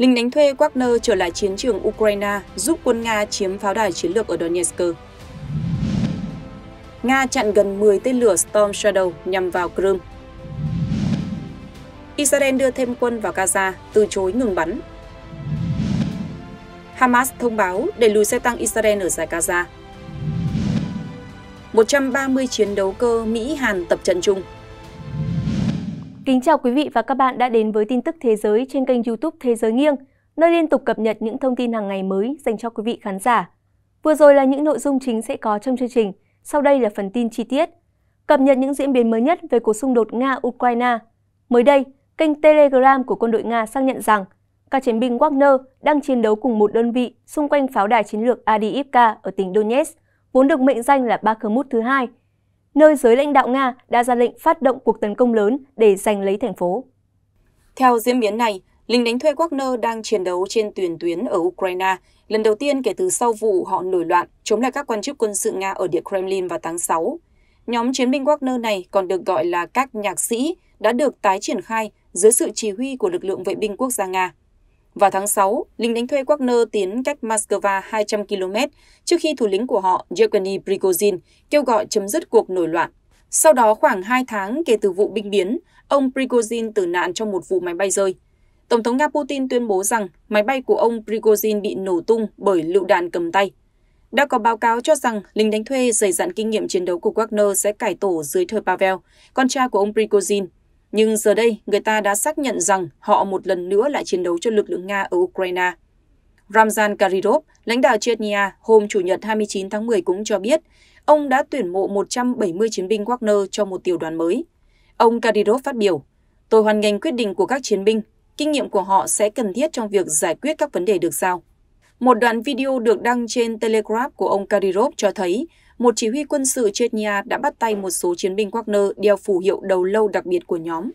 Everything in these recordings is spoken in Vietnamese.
Linh đánh thuê Wagner trở lại chiến trường Ukraine giúp quân Nga chiếm pháo đài chiến lược ở Donetsk. Nga chặn gần 10 tên lửa Storm Shadow nhằm vào Crimea. Israel đưa thêm quân vào Gaza, từ chối ngừng bắn. Hamas thông báo để lùi xe tăng Israel ở giải Gaza. 130 chiến đấu cơ Mỹ-Hàn tập trận chung Kính chào quý vị và các bạn đã đến với tin tức thế giới trên kênh YouTube Thế giới nghiêng, nơi liên tục cập nhật những thông tin hàng ngày mới dành cho quý vị khán giả. Vừa rồi là những nội dung chính sẽ có trong chương trình, sau đây là phần tin chi tiết. Cập nhật những diễn biến mới nhất về cuộc xung đột Nga-Ukraine. Mới đây, kênh Telegram của quân đội Nga xác nhận rằng các chiến binh Wagner đang chiến đấu cùng một đơn vị xung quanh pháo đài chiến lược Adivka ở tỉnh Donetsk, vốn được mệnh danh là Bakhmut thứ hai – nơi giới lãnh đạo Nga đã ra lệnh phát động cuộc tấn công lớn để giành lấy thành phố. Theo diễn biến này, lính đánh thuê Wagner đang chiến đấu trên tuyển tuyến ở Ukraine, lần đầu tiên kể từ sau vụ họ nổi loạn chống lại các quan chức quân sự Nga ở Điện Kremlin vào tháng 6. Nhóm chiến binh Wagner này còn được gọi là các nhạc sĩ đã được tái triển khai dưới sự chỉ huy của lực lượng vệ binh quốc gia Nga. Vào tháng 6, lính đánh thuê Wagner tiến cách Moscow 200 km trước khi thủ lĩnh của họ Yevgeny Prigozhin kêu gọi chấm dứt cuộc nổi loạn. Sau đó khoảng 2 tháng kể từ vụ binh biến, ông Prigozhin tử nạn trong một vụ máy bay rơi. Tổng thống Nga Putin tuyên bố rằng máy bay của ông Prigozhin bị nổ tung bởi lựu đạn cầm tay. Đã có báo cáo cho rằng lính đánh thuê dày dặn kinh nghiệm chiến đấu của Wagner sẽ cải tổ dưới thời Pavel, con trai của ông Prigozhin nhưng giờ đây, người ta đã xác nhận rằng họ một lần nữa lại chiến đấu cho lực lượng Nga ở Ukraine. Ramzan karidov lãnh đạo Chechnya, hôm Chủ nhật 29 tháng 10 cũng cho biết ông đã tuyển mộ 170 chiến binh Wagner cho một tiểu đoàn mới. Ông karidov phát biểu, Tôi hoàn ngành quyết định của các chiến binh, kinh nghiệm của họ sẽ cần thiết trong việc giải quyết các vấn đề được sao. Một đoạn video được đăng trên telegram của ông karidov cho thấy một chỉ huy quân sự Chechnya đã bắt tay một số chiến binh Wagner đeo phù hiệu đầu lâu đặc biệt của nhóm.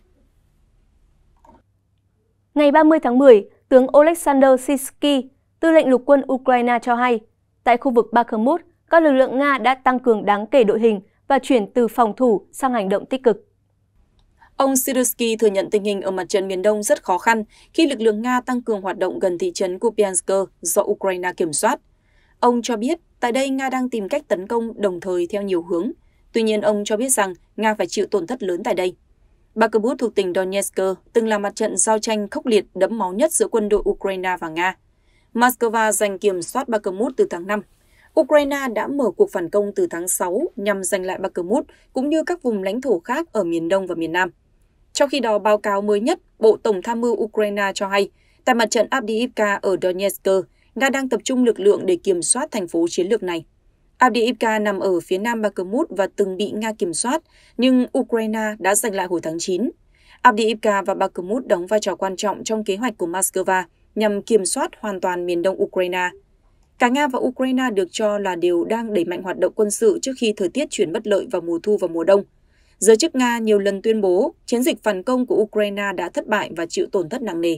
Ngày 30 tháng 10, tướng Oleksandr Sisky, tư lệnh lục quân Ukraine cho hay, tại khu vực Bakhmut, các lực lượng Nga đã tăng cường đáng kể đội hình và chuyển từ phòng thủ sang hành động tích cực. Ông Sirisky thừa nhận tình hình ở mặt trận miền Đông rất khó khăn khi lực lượng Nga tăng cường hoạt động gần thị trấn Kupiansk do Ukraine kiểm soát. Ông cho biết Tại đây, Nga đang tìm cách tấn công đồng thời theo nhiều hướng. Tuy nhiên, ông cho biết rằng Nga phải chịu tổn thất lớn tại đây. Bakhmut thuộc tỉnh Donetsk từng là mặt trận giao tranh khốc liệt đẫm máu nhất giữa quân đội Ukraine và Nga. Moscow giành kiểm soát Bakhmut từ tháng 5. Ukraine đã mở cuộc phản công từ tháng 6 nhằm giành lại Bakhmut cũng như các vùng lãnh thổ khác ở miền Đông và miền Nam. Trong khi đó, báo cáo mới nhất, Bộ Tổng tham mưu Ukraine cho hay, tại mặt trận Abdiivka ở Donetsk, Nga đang tập trung lực lượng để kiểm soát thành phố chiến lược này. Avdiivka nằm ở phía nam Bakhmut và từng bị Nga kiểm soát, nhưng Ukraine đã giành lại hồi tháng 9. Avdiivka và Bakhmut đóng vai trò quan trọng trong kế hoạch của Moscow nhằm kiểm soát hoàn toàn miền đông Ukraine. Cả Nga và Ukraine được cho là đều đang đẩy mạnh hoạt động quân sự trước khi thời tiết chuyển bất lợi vào mùa thu và mùa đông. Giới chức Nga nhiều lần tuyên bố chiến dịch phản công của Ukraine đã thất bại và chịu tổn thất nặng nề.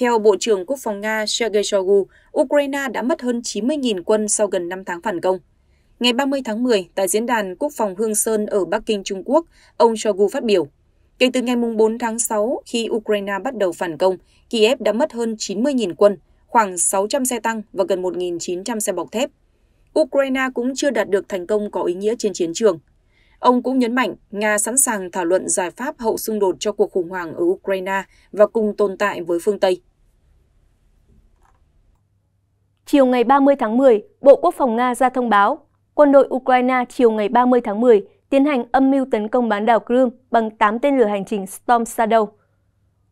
Theo Bộ trưởng Quốc phòng Nga Sergei Shoigu, Ukraine đã mất hơn 90.000 quân sau gần 5 tháng phản công. Ngày 30 tháng 10, tại Diễn đàn Quốc phòng Hương Sơn ở Bắc Kinh, Trung Quốc, ông Shoigu phát biểu, Kể từ ngày 4 tháng 6, khi Ukraine bắt đầu phản công, Kiev đã mất hơn 90.000 quân, khoảng 600 xe tăng và gần 1.900 xe bọc thép. Ukraine cũng chưa đạt được thành công có ý nghĩa trên chiến trường. Ông cũng nhấn mạnh Nga sẵn sàng thảo luận giải pháp hậu xung đột cho cuộc khủng hoảng ở Ukraine và cùng tồn tại với phương Tây. Chiều ngày 30 tháng 10, Bộ Quốc phòng Nga ra thông báo, quân đội Ukraine chiều ngày 30 tháng 10 tiến hành âm mưu tấn công bán đảo Crimea bằng 8 tên lửa hành trình Storm Shadow.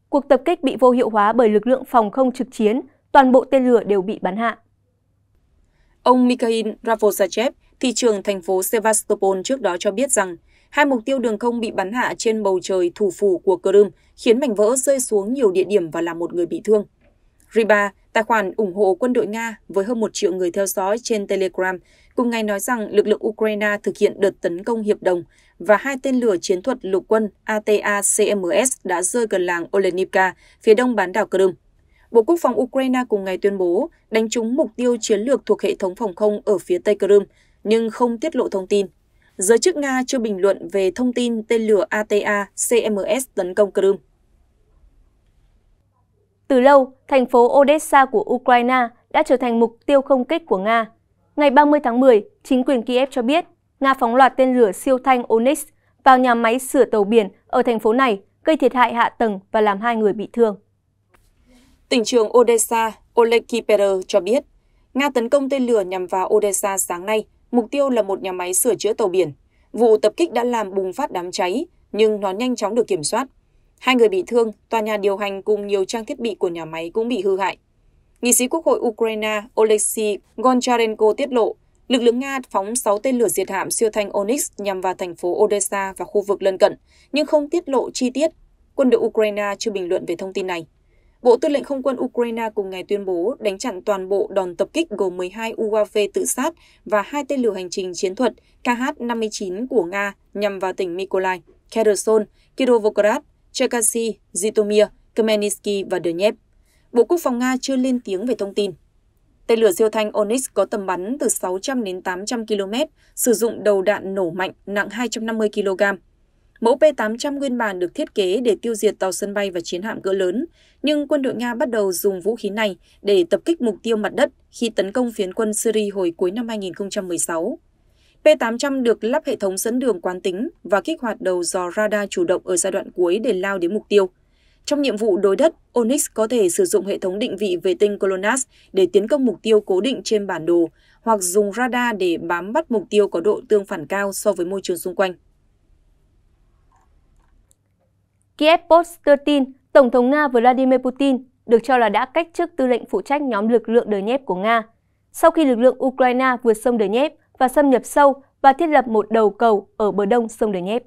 Cuộc tập kích bị vô hiệu hóa bởi lực lượng phòng không trực chiến, toàn bộ tên lửa đều bị bắn hạ. Ông Mikhail Ravosachev, thị trưởng thành phố Sevastopol trước đó cho biết rằng hai mục tiêu đường không bị bắn hạ trên bầu trời thủ phủ của Crimea khiến mảnh vỡ rơi xuống nhiều địa điểm và làm một người bị thương. Riba, Tài khoản ủng hộ quân đội Nga với hơn một triệu người theo dõi trên Telegram cùng ngày nói rằng lực lượng Ukraine thực hiện đợt tấn công hiệp đồng và hai tên lửa chiến thuật lục quân ATACMS đã rơi gần làng Olenivka, phía đông bán đảo Crimea. Bộ Quốc phòng Ukraine cùng ngày tuyên bố đánh trúng mục tiêu chiến lược thuộc hệ thống phòng không ở phía Tây Crimea, nhưng không tiết lộ thông tin. Giới chức Nga chưa bình luận về thông tin tên lửa ATA-CMS tấn công Crimea. Từ lâu, thành phố Odessa của Ukraine đã trở thành mục tiêu không kích của Nga. Ngày 30 tháng 10, chính quyền Kiev cho biết Nga phóng loạt tên lửa siêu thanh Onyx vào nhà máy sửa tàu biển ở thành phố này, gây thiệt hại hạ tầng và làm hai người bị thương. Tỉnh trường Odessa Oleg Kiperer cho biết, Nga tấn công tên lửa nhằm vào Odessa sáng nay, mục tiêu là một nhà máy sửa chữa tàu biển. Vụ tập kích đã làm bùng phát đám cháy, nhưng nó nhanh chóng được kiểm soát. Hai người bị thương, tòa nhà điều hành cùng nhiều trang thiết bị của nhà máy cũng bị hư hại. Nghị sĩ Quốc hội Ukraine Oleksiy Goncharenko tiết lộ, lực lượng Nga phóng 6 tên lửa diệt hạm siêu thanh Onyx nhằm vào thành phố Odessa và khu vực lân cận, nhưng không tiết lộ chi tiết. Quân đội Ukraine chưa bình luận về thông tin này. Bộ Tư lệnh Không quân Ukraine cùng ngày tuyên bố đánh chặn toàn bộ đòn tập kích gồm 12 UAV tự sát và hai tên lửa hành trình chiến thuật KH-59 của Nga nhằm vào tỉnh Mykolaiv, Kherson, Kirovograd Cherkasy, Zitomir, Khmelnytsky và Donetsk. Bộ Quốc phòng Nga chưa lên tiếng về thông tin. Tên lửa siêu thanh Onyx có tầm bắn từ 600 đến 800 km, sử dụng đầu đạn nổ mạnh nặng 250 kg. Mẫu P-800 nguyên bản được thiết kế để tiêu diệt tàu sân bay và chiến hạm cỡ lớn, nhưng quân đội Nga bắt đầu dùng vũ khí này để tập kích mục tiêu mặt đất khi tấn công phiến quân Syria hồi cuối năm 2016. P800 được lắp hệ thống dẫn đường quán tính và kích hoạt đầu dò radar chủ động ở giai đoạn cuối để lao đến mục tiêu. Trong nhiệm vụ đối đất, Onyx có thể sử dụng hệ thống định vị vệ tinh GLONASS để tiến công mục tiêu cố định trên bản đồ hoặc dùng radar để bám bắt mục tiêu có độ tương phản cao so với môi trường xung quanh. Kiev Post đưa tin, Tổng thống Nga Vladimir Putin được cho là đã cách chức tư lệnh phụ trách nhóm lực lượng Donetsk của Nga. Sau khi lực lượng Ukraine vượt sông Donetsk, và xâm nhập sâu và thiết lập một đầu cầu ở bờ đông sông Nhép.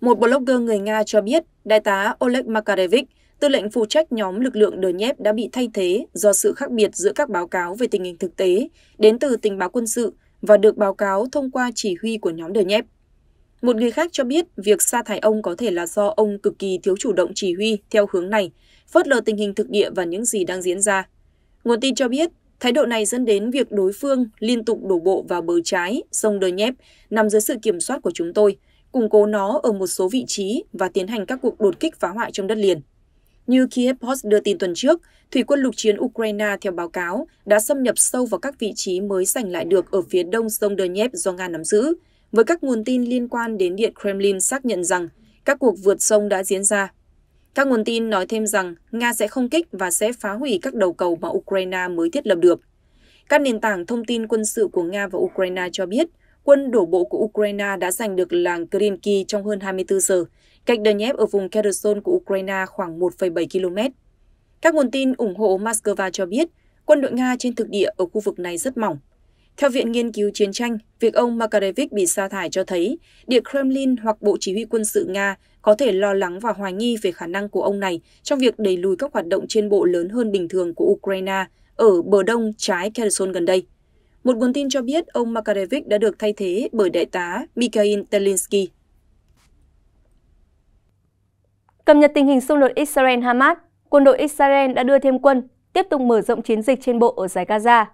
Một blogger người Nga cho biết, đại tá Oleg Makarevich, tư lệnh phụ trách nhóm lực lượng Nhép, đã bị thay thế do sự khác biệt giữa các báo cáo về tình hình thực tế đến từ tình báo quân sự và được báo cáo thông qua chỉ huy của nhóm Nhép. Một người khác cho biết việc sa thải ông có thể là do ông cực kỳ thiếu chủ động chỉ huy theo hướng này, phớt lờ tình hình thực địa và những gì đang diễn ra. Nguồn tin cho biết Thái độ này dẫn đến việc đối phương liên tục đổ bộ vào bờ trái sông Donetsk nằm dưới sự kiểm soát của chúng tôi, củng cố nó ở một số vị trí và tiến hành các cuộc đột kích phá hoại trong đất liền. Như Kiev Post đưa tin tuần trước, thủy quân lục chiến Ukraine theo báo cáo đã xâm nhập sâu vào các vị trí mới giành lại được ở phía đông sông Donetsk do Nga nắm giữ, với các nguồn tin liên quan đến Điện Kremlin xác nhận rằng các cuộc vượt sông đã diễn ra các nguồn tin nói thêm rằng Nga sẽ không kích và sẽ phá hủy các đầu cầu mà Ukraine mới thiết lập được. Các nền tảng thông tin quân sự của Nga và Ukraine cho biết, quân đổ bộ của Ukraine đã giành được làng Krynki trong hơn 24 giờ, cách Donetsk ở vùng Kherson của Ukraine khoảng 1,7 km. Các nguồn tin ủng hộ Moscow cho biết, quân đội Nga trên thực địa ở khu vực này rất mỏng. Theo Viện Nghiên cứu Chiến tranh, việc ông Makarevich bị sa thải cho thấy Điện Kremlin hoặc Bộ Chỉ huy quân sự Nga có thể lo lắng và hoài nghi về khả năng của ông này trong việc đẩy lùi các hoạt động trên bộ lớn hơn bình thường của Ukraine ở bờ đông trái Kherson gần đây. Một nguồn tin cho biết ông Makarevich đã được thay thế bởi đại tá Mikhail Telinsky. Cập nhật tình hình xung đột Israel-Hamas, quân đội Israel đã đưa thêm quân, tiếp tục mở rộng chiến dịch trên bộ ở giải Gaza.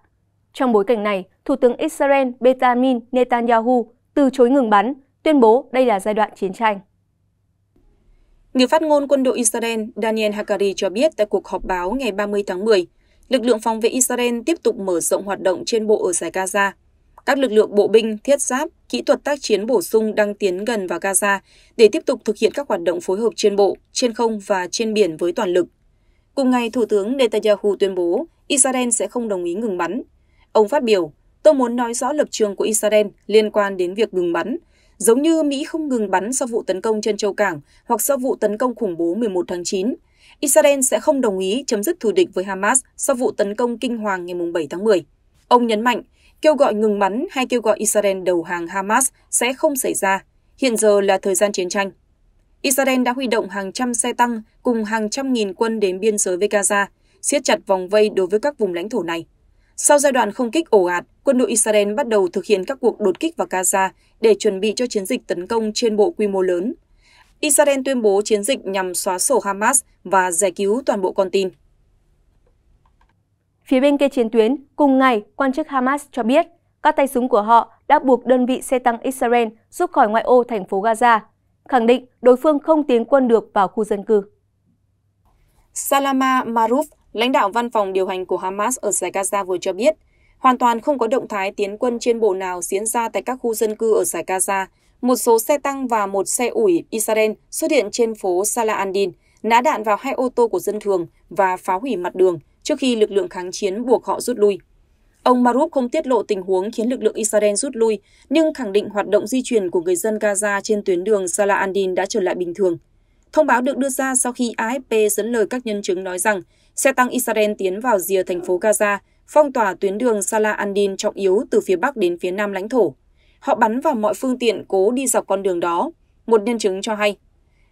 Trong bối cảnh này, Thủ tướng Israel Benjamin Netanyahu từ chối ngừng bắn, tuyên bố đây là giai đoạn chiến tranh. Người phát ngôn quân đội Israel Daniel Hakari cho biết tại cuộc họp báo ngày 30 tháng 10, lực lượng phòng vệ Israel tiếp tục mở rộng hoạt động trên bộ ở giải Gaza. Các lực lượng bộ binh, thiết giáp, kỹ thuật tác chiến bổ sung đang tiến gần vào Gaza để tiếp tục thực hiện các hoạt động phối hợp trên bộ, trên không và trên biển với toàn lực. Cùng ngày, Thủ tướng Netanyahu tuyên bố Israel sẽ không đồng ý ngừng bắn. Ông phát biểu, tôi muốn nói rõ lập trường của Israel liên quan đến việc ngừng bắn giống như Mỹ không ngừng bắn sau vụ tấn công trên châu Cảng hoặc sau vụ tấn công khủng bố 11 tháng 9. Israel sẽ không đồng ý chấm dứt thù địch với Hamas sau vụ tấn công kinh hoàng ngày 7 tháng 10. Ông nhấn mạnh, kêu gọi ngừng bắn hay kêu gọi Israel đầu hàng Hamas sẽ không xảy ra. Hiện giờ là thời gian chiến tranh. Israel đã huy động hàng trăm xe tăng cùng hàng trăm nghìn quân đến biên giới với Gaza, siết chặt vòng vây đối với các vùng lãnh thổ này. Sau giai đoạn không kích ồ ạt, quân đội Israel bắt đầu thực hiện các cuộc đột kích vào Gaza để chuẩn bị cho chiến dịch tấn công trên bộ quy mô lớn. Israel tuyên bố chiến dịch nhằm xóa sổ Hamas và giải cứu toàn bộ con tin. Phía bên kia chiến tuyến, cùng ngày, quan chức Hamas cho biết các tay súng của họ đã buộc đơn vị xe tăng Israel rút khỏi ngoại ô thành phố Gaza, khẳng định đối phương không tiến quân được vào khu dân cư. Salama Maruf Lãnh đạo văn phòng điều hành của Hamas ở giải Gaza vừa cho biết, hoàn toàn không có động thái tiến quân trên bộ nào diễn ra tại các khu dân cư ở giải Gaza. Một số xe tăng và một xe ủi Israel xuất hiện trên phố Salah al-Din, nã đạn vào hai ô tô của dân thường và phá hủy mặt đường trước khi lực lượng kháng chiến buộc họ rút lui. Ông Maruf không tiết lộ tình huống khiến lực lượng Israel rút lui, nhưng khẳng định hoạt động di chuyển của người dân Gaza trên tuyến đường Salah al-Din đã trở lại bình thường. Thông báo được đưa ra sau khi AFP dẫn lời các nhân chứng nói rằng Xe tăng Israel tiến vào rìa thành phố Gaza, phong tỏa tuyến đường Salah al-Din trọng yếu từ phía bắc đến phía nam lãnh thổ. Họ bắn vào mọi phương tiện cố đi dọc con đường đó, một nhân chứng cho hay.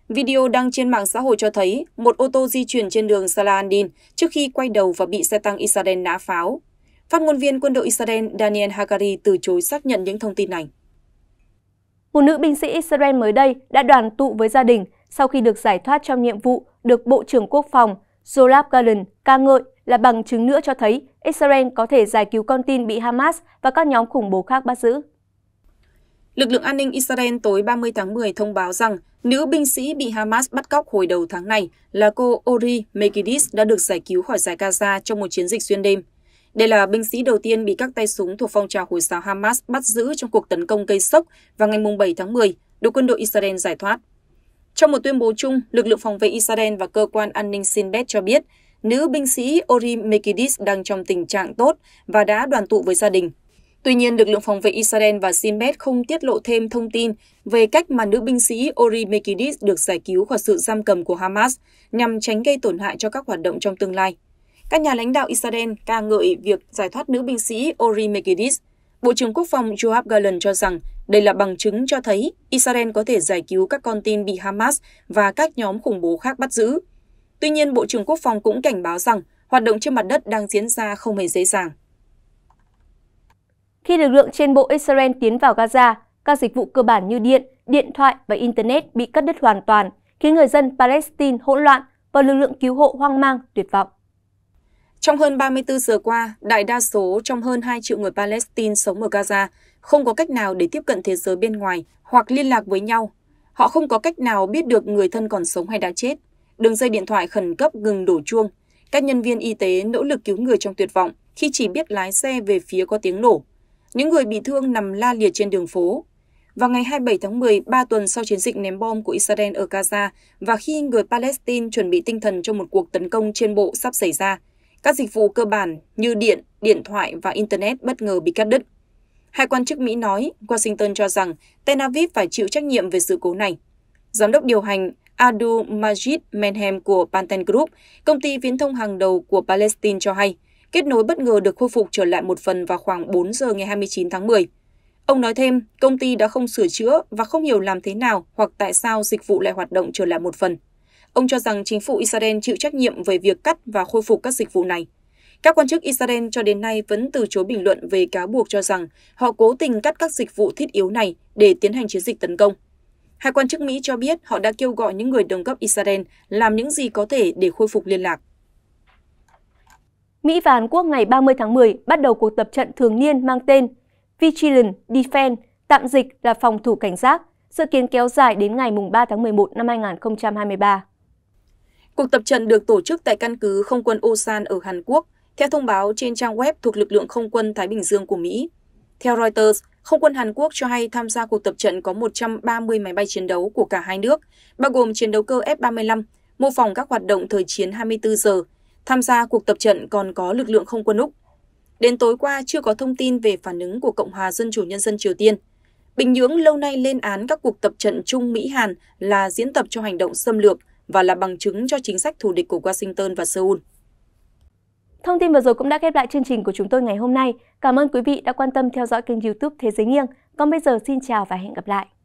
Video đăng trên mạng xã hội cho thấy một ô tô di chuyển trên đường Salah al-Din trước khi quay đầu và bị xe tăng Israel nã pháo. Phát ngôn viên quân đội Israel Daniel Hagari từ chối xác nhận những thông tin này. Một nữ binh sĩ Israel mới đây đã đoàn tụ với gia đình sau khi được giải thoát trong nhiệm vụ được Bộ trưởng Quốc phòng Zolab Garden ca ngợi là bằng chứng nữa cho thấy Israel có thể giải cứu con tin bị Hamas và các nhóm khủng bố khác bắt giữ. Lực lượng an ninh Israel tối 30 tháng 10 thông báo rằng nữ binh sĩ bị Hamas bắt cóc hồi đầu tháng này là cô Ori Megidis đã được giải cứu khỏi giải Gaza trong một chiến dịch xuyên đêm. Đây là binh sĩ đầu tiên bị các tay súng thuộc phong trào Hồi giáo Hamas bắt giữ trong cuộc tấn công gây sốc vào ngày 7 tháng 10, được quân đội Israel giải thoát. Trong một tuyên bố chung, lực lượng phòng vệ Israel và cơ quan an ninh Sinbet cho biết, nữ binh sĩ Ori Mekidis đang trong tình trạng tốt và đã đoàn tụ với gia đình. Tuy nhiên, lực lượng phòng vệ Israel và Sinbet không tiết lộ thêm thông tin về cách mà nữ binh sĩ Ori Mekidis được giải cứu khỏi sự giam cầm của Hamas nhằm tránh gây tổn hại cho các hoạt động trong tương lai. Các nhà lãnh đạo Israel ca ngợi việc giải thoát nữ binh sĩ Ori Mekidis. Bộ trưởng Quốc phòng Joab Gallant cho rằng đây là bằng chứng cho thấy Israel có thể giải cứu các con tin bị Hamas và các nhóm khủng bố khác bắt giữ. Tuy nhiên, Bộ trưởng Quốc phòng cũng cảnh báo rằng hoạt động trên mặt đất đang diễn ra không hề dễ dàng. Khi lực lượng trên bộ Israel tiến vào Gaza, các dịch vụ cơ bản như điện, điện thoại và Internet bị cắt đứt hoàn toàn, khiến người dân Palestine hỗn loạn và lực lượng cứu hộ hoang mang, tuyệt vọng. Trong hơn 34 giờ qua, đại đa số trong hơn 2 triệu người Palestine sống ở Gaza không có cách nào để tiếp cận thế giới bên ngoài hoặc liên lạc với nhau. Họ không có cách nào biết được người thân còn sống hay đã chết. Đường dây điện thoại khẩn cấp ngừng đổ chuông. Các nhân viên y tế nỗ lực cứu người trong tuyệt vọng khi chỉ biết lái xe về phía có tiếng nổ. Những người bị thương nằm la liệt trên đường phố. Vào ngày 27 tháng 10, 3 tuần sau chiến dịch ném bom của Israel ở Gaza và khi người Palestine chuẩn bị tinh thần cho một cuộc tấn công trên bộ sắp xảy ra, các dịch vụ cơ bản như điện, điện thoại và Internet bất ngờ bị cắt đứt. Hai quan chức Mỹ nói Washington cho rằng Tel Aviv phải chịu trách nhiệm về sự cố này. Giám đốc điều hành Adu Majid Menhem của Panten Group, công ty viễn thông hàng đầu của Palestine cho hay, kết nối bất ngờ được khôi phục trở lại một phần vào khoảng 4 giờ ngày 29 tháng 10. Ông nói thêm, công ty đã không sửa chữa và không hiểu làm thế nào hoặc tại sao dịch vụ lại hoạt động trở lại một phần. Ông cho rằng chính phủ Israel chịu trách nhiệm về việc cắt và khôi phục các dịch vụ này. Các quan chức Israel cho đến nay vẫn từ chối bình luận về cáo buộc cho rằng họ cố tình cắt các dịch vụ thiết yếu này để tiến hành chiến dịch tấn công. Hai quan chức Mỹ cho biết họ đã kêu gọi những người đồng cấp Israel làm những gì có thể để khôi phục liên lạc. Mỹ và Hàn Quốc ngày 30 tháng 10 bắt đầu cuộc tập trận thường niên mang tên Vigilant Defense, tạm dịch là phòng thủ cảnh giác, dự kiến kéo dài đến ngày 3 tháng 11 năm 2023. Cuộc tập trận được tổ chức tại căn cứ không quân Osan ở Hàn Quốc, theo thông báo trên trang web thuộc lực lượng không quân Thái Bình Dương của Mỹ. Theo Reuters, không quân Hàn Quốc cho hay tham gia cuộc tập trận có 130 máy bay chiến đấu của cả hai nước, bao gồm chiến đấu cơ F-35, mô phỏng các hoạt động thời chiến 24 giờ. Tham gia cuộc tập trận còn có lực lượng không quân Úc. Đến tối qua chưa có thông tin về phản ứng của Cộng hòa Dân chủ Nhân dân Triều Tiên. Bình Nhưỡng lâu nay lên án các cuộc tập trận chung Mỹ-Hàn là diễn tập cho hành động xâm lược – và là bằng chứng cho chính sách thù địch của Washington và Seoul. Thông tin vừa rồi cũng đã khép lại chương trình của chúng tôi ngày hôm nay. Cảm ơn quý vị đã quan tâm theo dõi kênh youtube Thế giới nghiêng. Còn bây giờ xin chào và hẹn gặp lại.